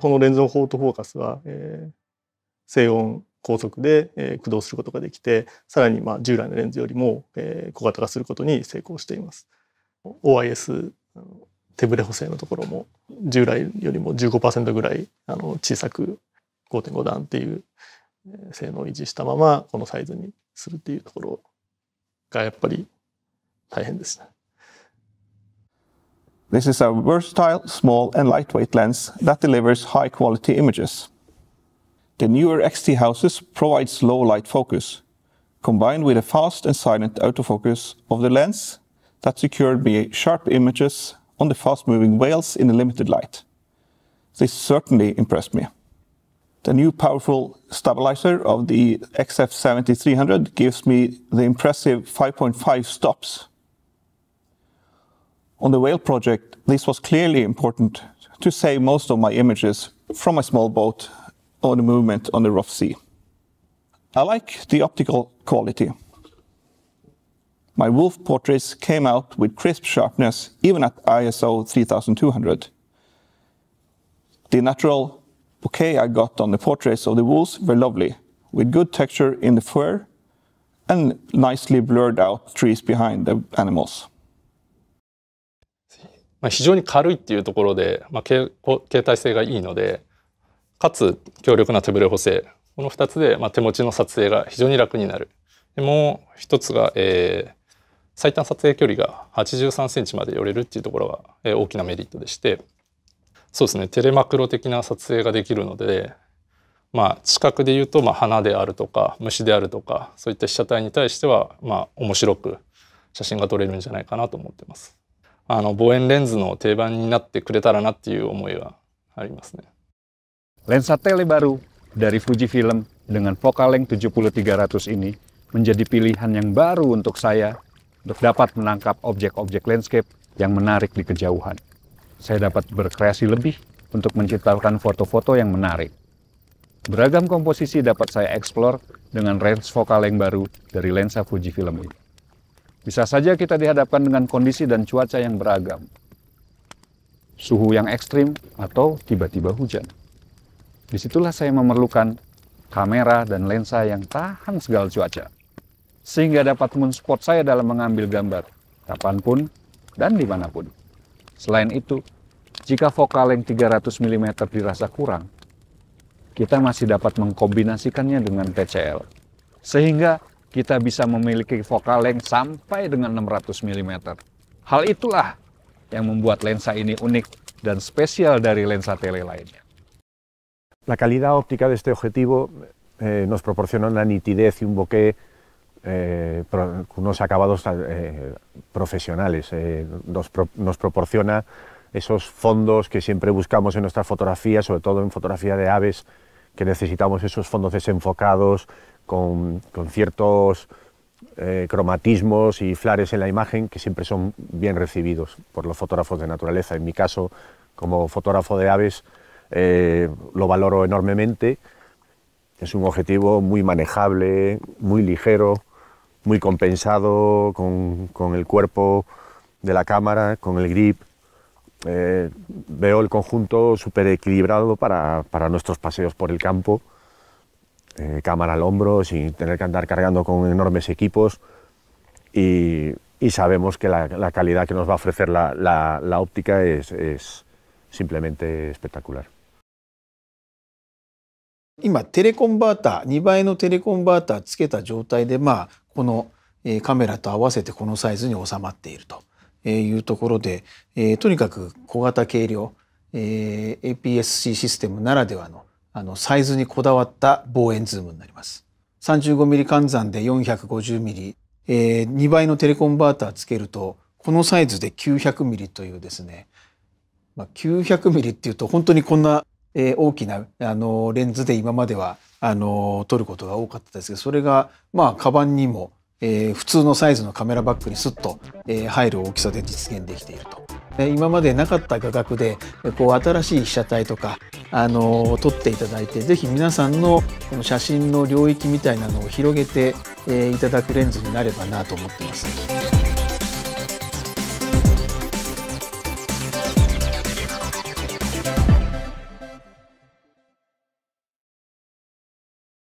このレンズのフォートフォーカスは、えー、静音高速で、えー、駆動することができてさらにまあ従来のレンズよりも、えー、小型化することに成功しています。OIS 手ブレ補正のところも従来よりも15%ぐらいあの小さく5.5段っていう性能を維持したままこのサイズにするっていうところがやっぱり大変ですた。This is a versatile, small, and lightweight lens that delivers high quality images. The newer XT houses provides low light focus, combined with a fast and silent autofocus of the lens that secured me sharp images on the fast-moving whales in a limited light. This certainly impressed me. The new powerful stabilizer of the XF7300 gives me the impressive 5.5 stops. On the whale project, this was clearly important to save most of my images from my small boat on the movement on the rough sea. I like the optical quality my wolf portraits came out with crisp sharpness even at ISO 3200. The natural bouquet I got on the portraits of the wolves were lovely, with good texture in the fur and nicely blurred out trees behind the animals. まあ、非常に軽いっていうところで、まあ、携帯性がいいのでかつ強力な手ぶれ補正この2つで、まあ、手持ちの撮影が非常に楽になる。もう一つが、えー、最短撮影距離が83センチまで寄れるっていうところが、え大きなメリットでして、そうですね、テレマクロ的な撮影ができるので、まあ、近くで言うと、まあ、花であるとか虫であるとかそういった被写体に対しては、まあ、面白く写真が撮れるんじゃないかなと思ってます。あの望遠レンズの定番になってくれたらなっていう思いはありますね。レンサテレバルダリフ a r u dari Fujifilm dengan focal length 70-300 ini menjadi pilihan yang baru untuk saya untuk dapat menangkap objek-objek landscape yang menarik di kejauhan. Saya dapat berkreasi lebih untuk menciptakan foto-foto yang menarik. Beragam komposisi dapat saya eksplor dengan range vokal yang baru dari lensa Fujifilm ini. Bisa saja kita dihadapkan dengan kondisi dan cuaca yang beragam. Suhu yang ekstrim atau tiba-tiba hujan. Disitulah saya memerlukan kamera dan lensa yang tahan segala cuaca sehingga dapat mensupport saya dalam mengambil gambar kapanpun dan dimanapun. Selain itu, jika vokal yang 300 mm dirasa kurang, kita masih dapat mengkombinasikannya dengan TCL. Sehingga kita bisa memiliki vokal yang sampai dengan 600 mm. Hal itulah yang membuat lensa ini unik dan spesial dari lensa tele lainnya. La calidad óptica de este objetivo eh, nos proporciona una nitidez y un bokeh Eh, unos acabados eh, profesionales. Eh, nos, proporciona esos fondos que siempre buscamos en nuestra fotografía, sobre todo en fotografía de aves, que necesitamos esos fondos desenfocados con, con ciertos cromatismos y flares en la imagen que siempre son bien recibidos por los fotógrafos de naturaleza. En mi caso, como fotógrafo de aves, lo valoro enormemente. Es un objetivo muy manejable, muy ligero, muy compensado con, el cuerpo de la cámara, con el grip. Eh, veo el conjunto súper equilibrado para, nuestros paseos por el campo, eh, cámara al hombro, sin tener que andar cargando con enormes equipos y, sabemos que la, calidad que nos va a ofrecer la, óptica es, es simplemente espectacular. 今テレコンバーター2倍のテレコンバーターつけた状態でまあこのカメラと合わせてこのサイズに収まっているというところで、えとにかく小型軽量、え APS-C システムならではのあのサイズにこだわった望遠ズームになります。35mm 換算で 450mm、え2倍のテレコンバーターつけるとこのサイズで 900mm というですね、まあ、900mm っていうと本当にこんなえー、大きなあのレンズで今まではあの撮ることが多かったですけどそれがまあカバンにも、えー、普通のサイズのカメラバッグにスッと、えー、入る大きさで実現できていると。今までなかった画角でこう新しい被写体とかあの撮っていただいて是非皆さんのこの写真の領域みたいなのを広げて、えー、いただくレンズになればなと思ってます。